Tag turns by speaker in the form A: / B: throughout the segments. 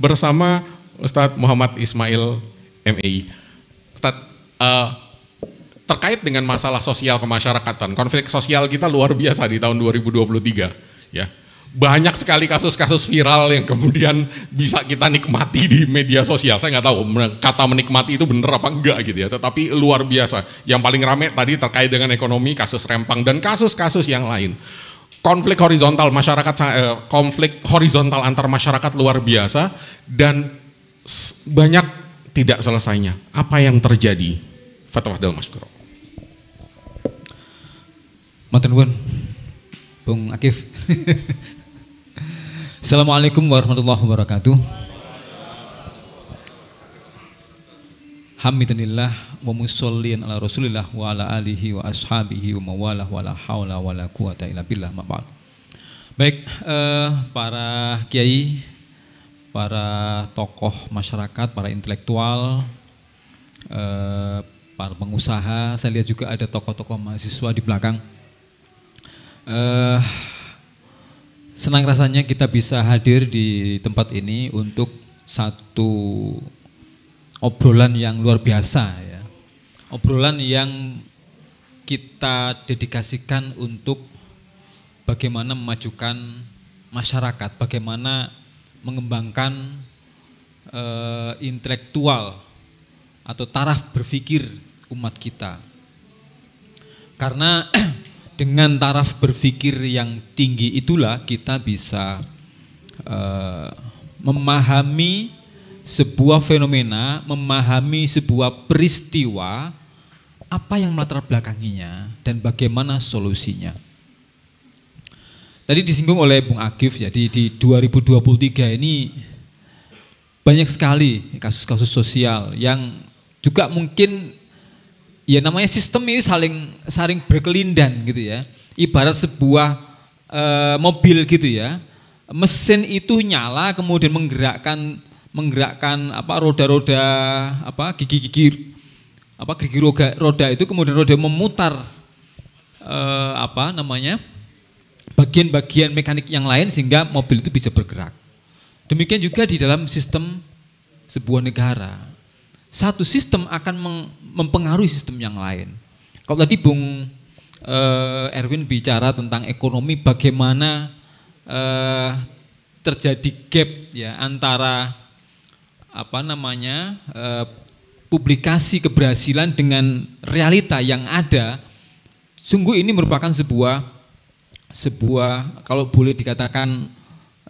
A: bersama Ustadz Muhammad Ismail Mai Ustadz, uh, terkait dengan masalah sosial kemasyarakatan, konflik sosial kita luar biasa di tahun 2023, ya. Banyak sekali kasus-kasus viral yang kemudian bisa kita nikmati di media sosial. Saya nggak tahu kata menikmati itu bener apa enggak gitu ya, tetapi luar biasa. Yang paling rame tadi terkait dengan ekonomi, kasus rempang, dan kasus-kasus yang lain konflik horizontal masyarakat eh, konflik horizontal antar masyarakat luar biasa dan banyak tidak selesainya. Apa yang terjadi? Fatwa Dal Maskuro. Matenwan,
B: Bung Akif. Assalamualaikum warahmatullahi wabarakatuh. Hamidanillah wa musallin ala rasulillah wa ala alihi wa ashabihi wa mawalah wa la hawla wa la quwata illa billah ma Baik, eh, para kiai, para tokoh masyarakat, para intelektual, eh, para pengusaha, saya lihat juga ada tokoh-tokoh mahasiswa di belakang. Eh, senang rasanya kita bisa hadir di tempat ini untuk satu obrolan yang luar biasa ya. Obrolan yang kita dedikasikan untuk bagaimana memajukan masyarakat, bagaimana mengembangkan e, intelektual atau taraf berpikir umat kita. Karena dengan taraf berpikir yang tinggi itulah kita bisa e, memahami sebuah fenomena, memahami sebuah peristiwa, apa yang melatar belakanginya dan bagaimana solusinya. Tadi disinggung oleh Bung Agif, jadi di 2023 ini banyak sekali kasus-kasus sosial yang juga mungkin ya namanya sistem ini saling saling berkelindan gitu ya. Ibarat sebuah e, mobil gitu ya. Mesin itu nyala kemudian menggerakkan menggerakkan apa roda-roda apa gigi-gigi apa gigi roda, roda itu kemudian roda memutar eh, apa namanya bagian-bagian mekanik yang lain sehingga mobil itu bisa bergerak. Demikian juga di dalam sistem sebuah negara. Satu sistem akan mempengaruhi sistem yang lain. Kalau tadi Bung eh, Erwin bicara tentang ekonomi bagaimana eh, terjadi gap ya antara apa namanya eh, publikasi keberhasilan dengan realita yang ada sungguh ini merupakan sebuah sebuah kalau boleh dikatakan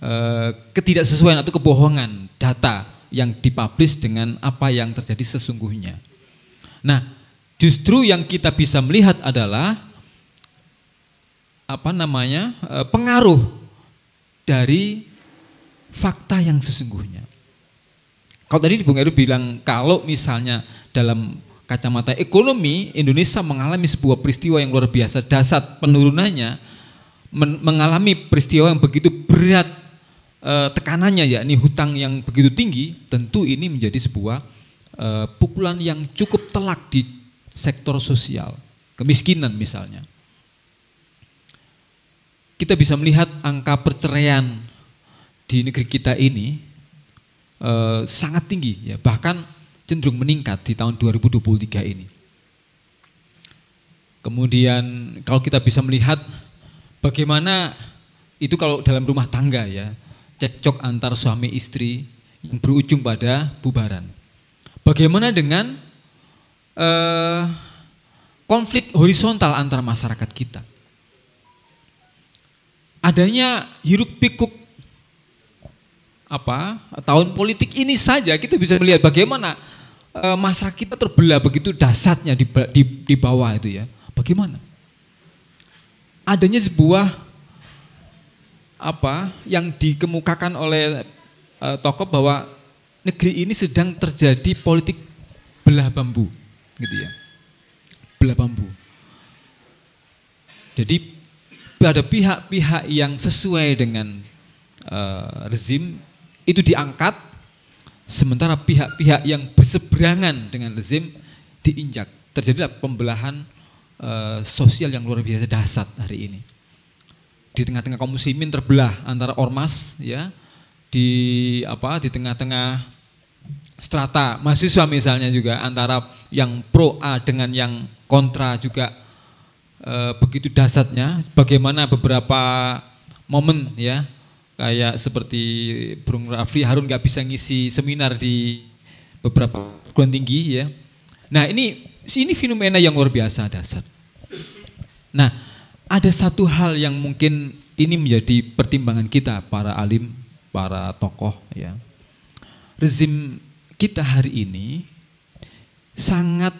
B: eh, ketidaksesuaian atau kebohongan data yang dipublish dengan apa yang terjadi sesungguhnya. Nah, justru yang kita bisa melihat adalah apa namanya? Eh, pengaruh dari fakta yang sesungguhnya. Kalau tadi Bung Heru bilang kalau misalnya dalam kacamata ekonomi Indonesia mengalami sebuah peristiwa yang luar biasa dasar penurunannya men mengalami peristiwa yang begitu berat e, tekanannya yakni hutang yang begitu tinggi tentu ini menjadi sebuah e, pukulan yang cukup telak di sektor sosial kemiskinan misalnya kita bisa melihat angka perceraian di negeri kita ini eh, sangat tinggi ya bahkan cenderung meningkat di tahun 2023 ini. Kemudian kalau kita bisa melihat bagaimana itu kalau dalam rumah tangga ya cekcok antar suami istri yang berujung pada bubaran. Bagaimana dengan eh, konflik horizontal antar masyarakat kita? Adanya hiruk pikuk apa tahun politik ini saja kita bisa melihat bagaimana e, masyarakat kita terbelah begitu dasarnya di, di, di bawah itu ya. Bagaimana? Adanya sebuah apa yang dikemukakan oleh e, tokoh bahwa negeri ini sedang terjadi politik belah bambu gitu ya. Belah bambu. Jadi ada pihak-pihak yang sesuai dengan uh, rezim itu diangkat, sementara pihak-pihak yang berseberangan dengan rezim diinjak. Terjadilah pembelahan e, sosial yang luar biasa dahsyat hari ini. Di tengah-tengah kaum muslimin terbelah antara ormas ya di apa di tengah-tengah strata mahasiswa misalnya juga antara yang pro A dengan yang kontra juga e, begitu dasarnya bagaimana beberapa momen ya kayak seperti Bung Rafli Harun nggak bisa ngisi seminar di beberapa perguruan tinggi ya. Nah ini ini fenomena yang luar biasa dasar. Nah ada satu hal yang mungkin ini menjadi pertimbangan kita para alim, para tokoh ya. Rezim kita hari ini sangat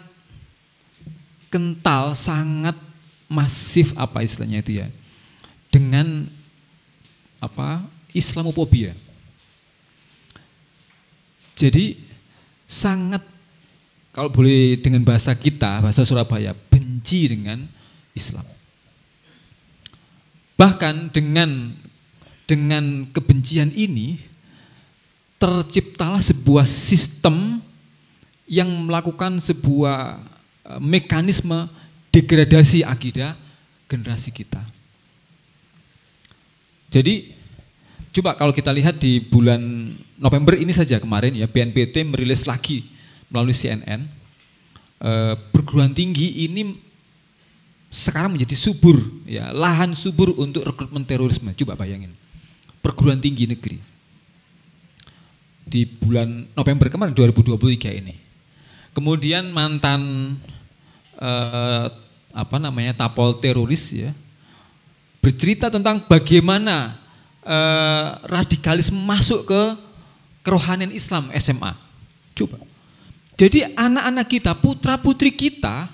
B: kental, sangat masif apa istilahnya itu ya. Dengan apa Islamophobia. Jadi sangat kalau boleh dengan bahasa kita, bahasa Surabaya, benci dengan Islam. Bahkan dengan dengan kebencian ini terciptalah sebuah sistem yang melakukan sebuah eh, mekanisme degradasi akidah generasi kita. Jadi Coba kalau kita lihat di bulan November ini saja kemarin ya BNPT merilis lagi melalui CNN eh, perguruan tinggi ini sekarang menjadi subur ya lahan subur untuk rekrutmen terorisme. Coba bayangin perguruan tinggi negeri di bulan November kemarin 2023 ini. Kemudian mantan eh, apa namanya tapol teroris ya bercerita tentang bagaimana Eh, radikalisme masuk ke kerohanian Islam SMA. Coba. Jadi anak-anak kita, putra-putri kita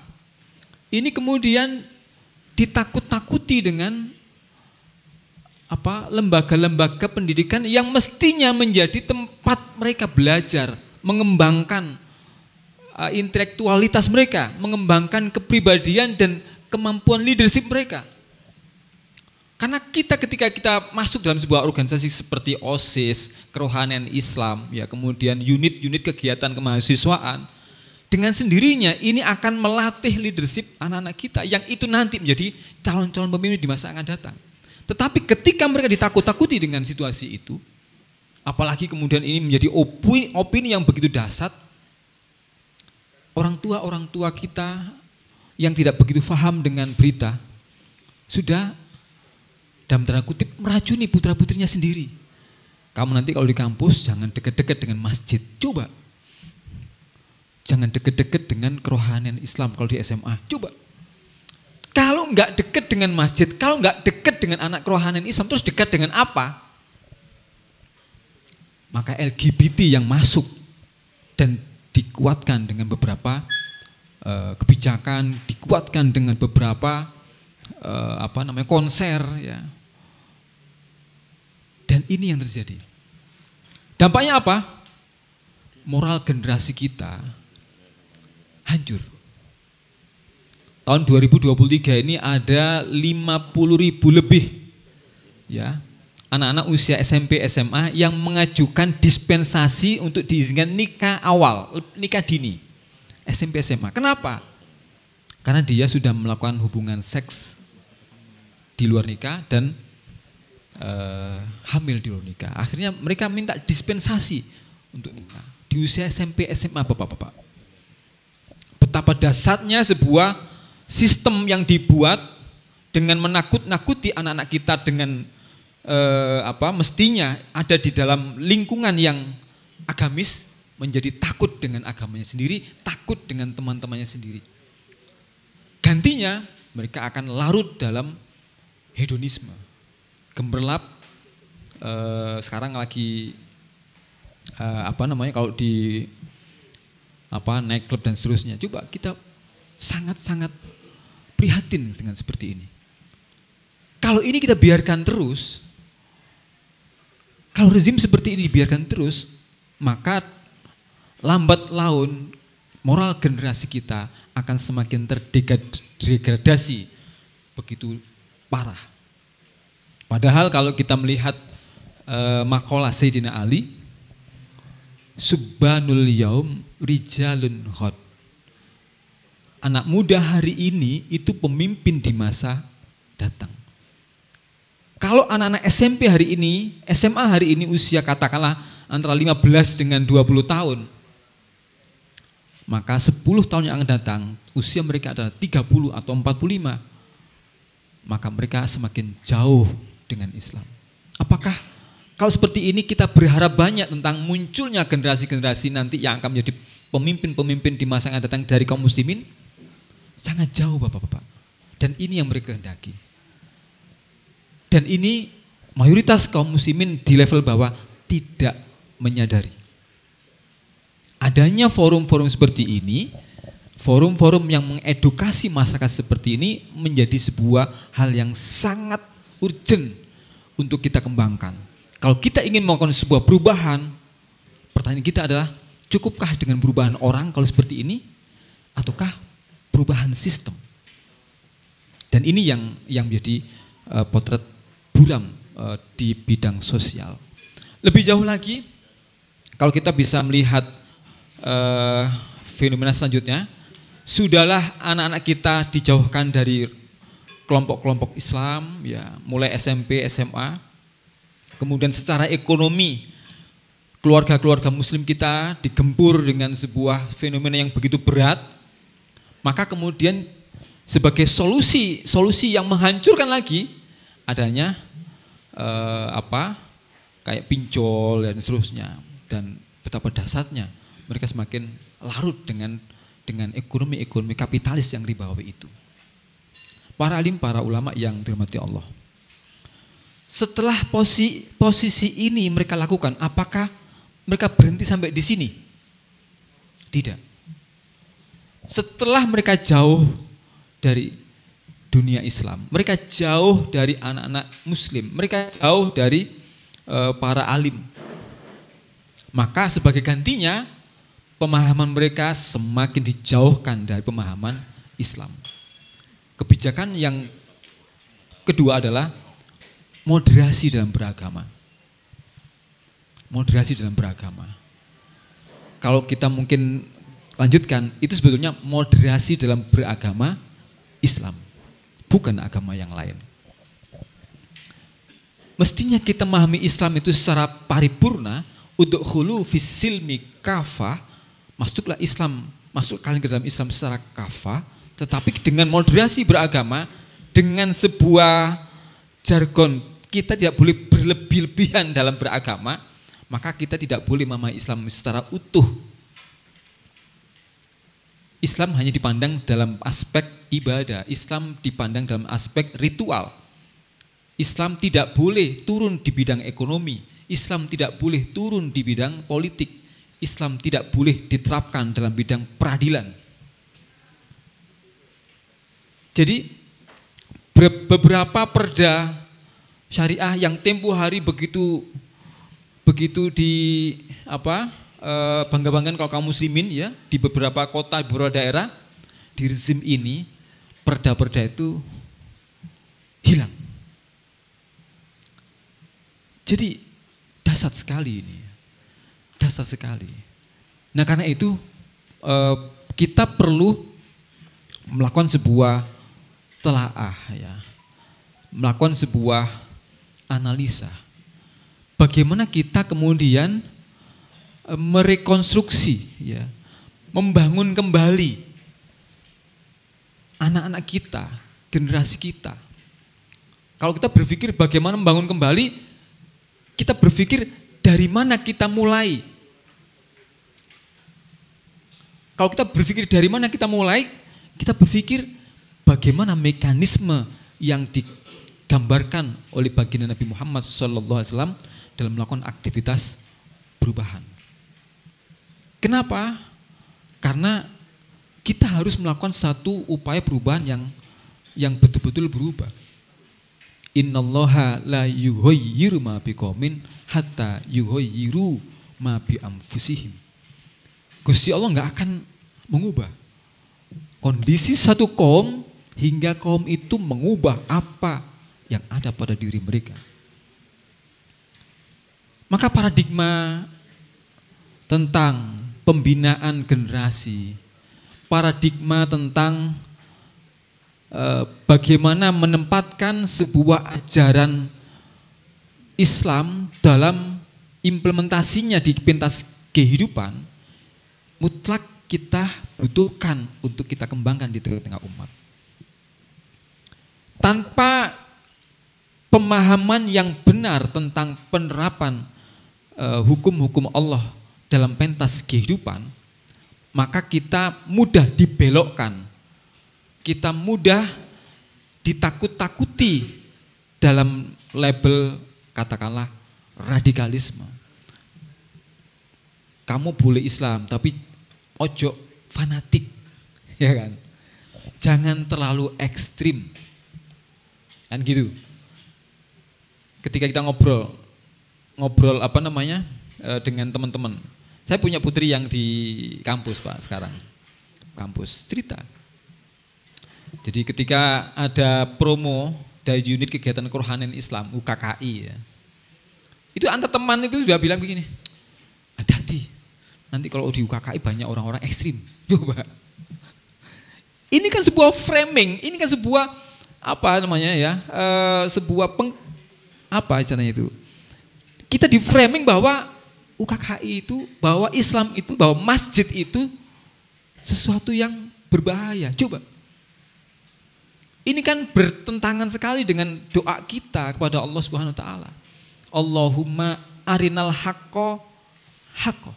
B: ini kemudian ditakut-takuti dengan apa lembaga-lembaga pendidikan yang mestinya menjadi tempat mereka belajar, mengembangkan uh, intelektualitas mereka, mengembangkan kepribadian dan kemampuan leadership mereka. Karena kita ketika kita masuk dalam sebuah organisasi seperti OSIS, Kerohanian Islam, ya kemudian unit-unit kegiatan kemahasiswaan, dengan sendirinya ini akan melatih leadership anak-anak kita yang itu nanti menjadi calon-calon pemimpin di masa yang akan datang. Tetapi ketika mereka ditakut-takuti dengan situasi itu, apalagi kemudian ini menjadi opini, opini yang begitu dasar, orang tua-orang tua kita yang tidak begitu paham dengan berita, sudah dalam tanda kutip meracuni putra-putrinya sendiri. Kamu nanti kalau di kampus jangan deket-deket dengan masjid. Coba. Jangan deket-deket dengan kerohanian Islam kalau di SMA. Coba. Kalau nggak deket dengan masjid, kalau nggak deket dengan anak kerohanian Islam, terus dekat dengan apa? Maka LGBT yang masuk dan dikuatkan dengan beberapa uh, kebijakan, dikuatkan dengan beberapa uh, apa namanya konser ya dan ini yang terjadi. Dampaknya apa? Moral generasi kita hancur. Tahun 2023 ini ada 50 ribu lebih ya anak-anak usia SMP SMA yang mengajukan dispensasi untuk diizinkan nikah awal, nikah dini. SMP SMA. Kenapa? Karena dia sudah melakukan hubungan seks di luar nikah dan Eh, hamil di luar nikah. Akhirnya mereka minta dispensasi untuk nikah. Di usia SMP, SMA, Bapak-Bapak. Betapa dasarnya sebuah sistem yang dibuat dengan menakut-nakuti anak-anak kita dengan eh, apa mestinya ada di dalam lingkungan yang agamis menjadi takut dengan agamanya sendiri, takut dengan teman-temannya sendiri. Gantinya mereka akan larut dalam hedonisme, Gemerlap uh, eh, sekarang lagi uh, apa namanya kalau di apa naik klub dan seterusnya. Coba kita sangat-sangat prihatin dengan seperti ini. Kalau ini kita biarkan terus, kalau rezim seperti ini dibiarkan terus, maka lambat laun moral generasi kita akan semakin terdegradasi begitu parah. Padahal kalau kita melihat e, makola Sayyidina Ali, Subhanul yaum rijalun khod. Anak muda hari ini itu pemimpin di masa datang. Kalau anak-anak SMP hari ini, SMA hari ini usia katakanlah antara 15 dengan 20 tahun, maka 10 tahun yang akan datang, usia mereka adalah 30 atau 45. Maka mereka semakin jauh dengan Islam. Apakah kalau seperti ini kita berharap banyak tentang munculnya generasi-generasi nanti yang akan menjadi pemimpin-pemimpin di masa yang akan datang dari kaum muslimin? Sangat jauh Bapak-Bapak. Dan ini yang mereka hendaki. Dan ini mayoritas kaum muslimin di level bawah tidak menyadari. Adanya forum-forum seperti ini, forum-forum yang mengedukasi masyarakat seperti ini menjadi sebuah hal yang sangat urgent untuk kita kembangkan. Kalau kita ingin melakukan sebuah perubahan, pertanyaan kita adalah cukupkah dengan perubahan orang kalau seperti ini ataukah perubahan sistem? Dan ini yang yang menjadi uh, potret buram uh, di bidang sosial. Lebih jauh lagi, kalau kita bisa melihat uh, fenomena selanjutnya, sudahlah anak-anak kita dijauhkan dari kelompok-kelompok Islam ya mulai SMP SMA kemudian secara ekonomi keluarga-keluarga muslim kita digempur dengan sebuah fenomena yang begitu berat maka kemudian sebagai solusi solusi yang menghancurkan lagi adanya eh, apa kayak pinjol dan seterusnya dan betapa dasarnya mereka semakin larut dengan dengan ekonomi ekonomi kapitalis yang dibawa itu para alim, para ulama yang dirahmati Allah. Setelah posisi, posisi ini mereka lakukan, apakah mereka berhenti sampai di sini? Tidak. Setelah mereka jauh dari dunia Islam, mereka jauh dari anak-anak Muslim, mereka jauh dari e, para alim. Maka sebagai gantinya pemahaman mereka semakin dijauhkan dari pemahaman Islam kebijakan yang kedua adalah moderasi dalam beragama. Moderasi dalam beragama. Kalau kita mungkin lanjutkan, itu sebetulnya moderasi dalam beragama Islam, bukan agama yang lain. Mestinya kita memahami Islam itu secara paripurna untuk hulu fisilmi kafa, masuklah Islam, masuk kalian ke dalam Islam secara kafa, tetapi dengan moderasi beragama, dengan sebuah jargon, kita tidak boleh berlebih-lebihan dalam beragama, maka kita tidak boleh memahami Islam secara utuh. Islam hanya dipandang dalam aspek ibadah, Islam dipandang dalam aspek ritual. Islam tidak boleh turun di bidang ekonomi, Islam tidak boleh turun di bidang politik, Islam tidak boleh diterapkan dalam bidang peradilan. Jadi beberapa perda syariah yang tempo hari begitu begitu di apa e, eh, bangga banggan kalau kaum muslimin ya di beberapa kota di beberapa daerah di rezim ini perda-perda itu hilang. Jadi dasar sekali ini. Ya. Dasar sekali. Nah, karena itu e, kita perlu melakukan sebuah telaah ya. Melakukan sebuah analisa. Bagaimana kita kemudian e, merekonstruksi ya, membangun kembali anak-anak kita, generasi kita. Kalau kita berpikir bagaimana membangun kembali, kita berpikir dari mana kita mulai. Kalau kita berpikir dari mana kita mulai, kita berpikir bagaimana mekanisme yang digambarkan oleh baginda Nabi Muhammad SAW dalam melakukan aktivitas perubahan. Kenapa? Karena kita harus melakukan satu upaya perubahan yang yang betul-betul berubah. Innallaha la yuhayyiru ma biqaumin hatta yuhayyiru ma bi Gusti Allah nggak akan mengubah kondisi satu kaum hingga kaum itu mengubah apa yang ada pada diri mereka. Maka paradigma tentang pembinaan generasi, paradigma tentang e, bagaimana menempatkan sebuah ajaran Islam dalam implementasinya di pentas kehidupan mutlak kita butuhkan untuk kita kembangkan di tengah-tengah umat tanpa pemahaman yang benar tentang penerapan e, hukum-hukum Allah dalam pentas kehidupan, maka kita mudah dibelokkan. Kita mudah ditakut-takuti dalam label katakanlah radikalisme. Kamu boleh Islam tapi ojo fanatik, ya kan? Jangan terlalu ekstrim Kan gitu. Ketika kita ngobrol, ngobrol apa namanya eh, dengan teman-teman. Saya punya putri yang di kampus pak sekarang, kampus cerita. Jadi ketika ada promo dari unit kegiatan kerohanian Islam UKKI ya, itu antar teman itu sudah bilang begini, hati-hati nanti kalau di UKKI banyak orang-orang ekstrim, coba. Ini kan sebuah framing, ini kan sebuah apa namanya ya uh, sebuah peng apa istilahnya itu kita di framing bahwa UKKI itu bahwa Islam itu bahwa masjid itu sesuatu yang berbahaya coba ini kan bertentangan sekali dengan doa kita kepada Allah Subhanahu wa taala Allahumma arinal hako hako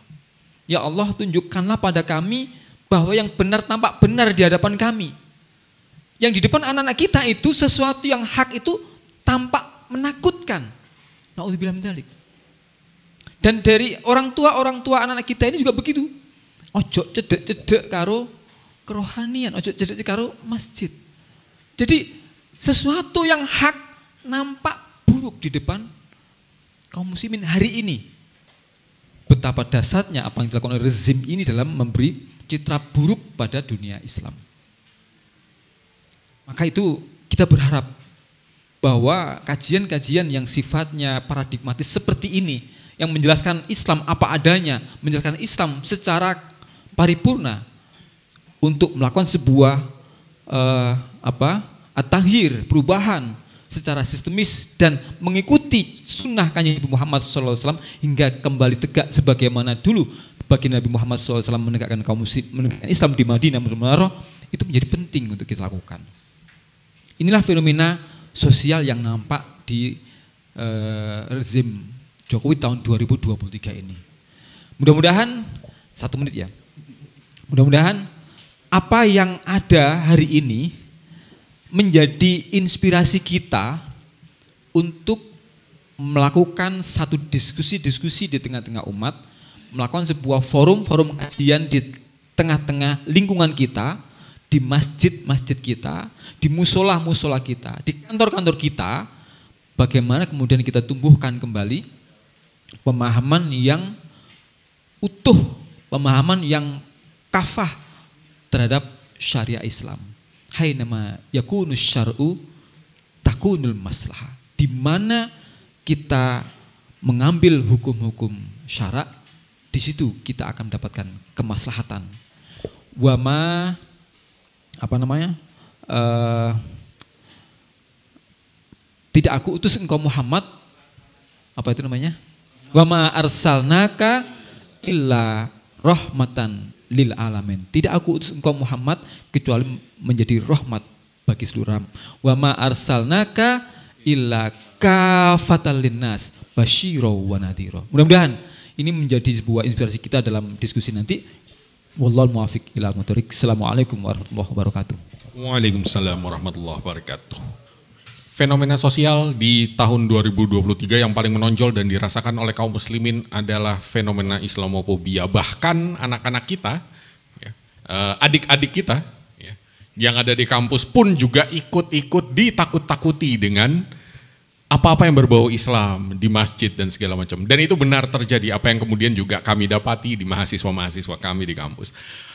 B: ya Allah tunjukkanlah pada kami bahwa yang benar tampak benar di hadapan kami yang di depan anak-anak kita itu sesuatu yang hak itu tampak menakutkan. Nauzubillah mendalik. Dan dari orang tua orang tua anak-anak kita ini juga begitu. Ojo cedek-cedek karo kerohanian, ojo cedek karo masjid. Jadi sesuatu yang hak nampak buruk di depan kaum muslimin hari ini. Betapa dasarnya apa yang dilakukan oleh rezim ini dalam memberi citra buruk pada dunia Islam. Maka itu kita berharap bahwa kajian-kajian yang sifatnya paradigmatis seperti ini yang menjelaskan Islam apa adanya, menjelaskan Islam secara paripurna untuk melakukan sebuah eh, apa? atahir, perubahan secara sistemis dan mengikuti sunnah Nabi Muhammad SAW hingga kembali tegak sebagaimana dulu bagi Nabi Muhammad SAW menegakkan kaum muslim menegakkan Islam di Madinah itu menjadi penting untuk kita lakukan. Inilah fenomena sosial yang nampak di eh, rezim Jokowi tahun 2023 ini. Mudah-mudahan satu menit ya. Mudah-mudahan apa yang ada hari ini menjadi inspirasi kita untuk melakukan satu diskusi-diskusi di tengah-tengah umat, melakukan sebuah forum-forum kajian di tengah-tengah lingkungan kita di masjid-masjid kita, di musola-musola kita, di kantor-kantor kita, bagaimana kemudian kita tumbuhkan kembali pemahaman yang utuh, pemahaman yang kafah terhadap syariah Islam. Hai nama yakunu syar'u takunul maslah. Di mana kita mengambil hukum-hukum syarak, di situ kita akan mendapatkan kemaslahatan. Wama apa namanya uh, tidak aku utus engkau Muhammad apa itu namanya wama arsalnaka illa rahmatan lil alamin tidak aku utus engkau Muhammad kecuali menjadi rahmat bagi seluruh ram wama arsalnaka illa kafatal linnas basyiro wa nadhiro mudah-mudahan ini menjadi sebuah inspirasi kita dalam diskusi nanti Wallahul muafiq ila muturik. Assalamualaikum warahmatullahi wabarakatuh.
A: Waalaikumsalam warahmatullahi wabarakatuh. Fenomena sosial di tahun 2023 yang paling menonjol dan dirasakan oleh kaum muslimin adalah fenomena Islamofobia. Bahkan anak-anak kita, ya, eh, adik-adik kita ya, yang ada di kampus pun juga ikut-ikut ditakut-takuti dengan apa-apa yang berbau Islam di masjid dan segala macam. Dan itu benar terjadi apa yang kemudian juga kami dapati di mahasiswa-mahasiswa kami di kampus.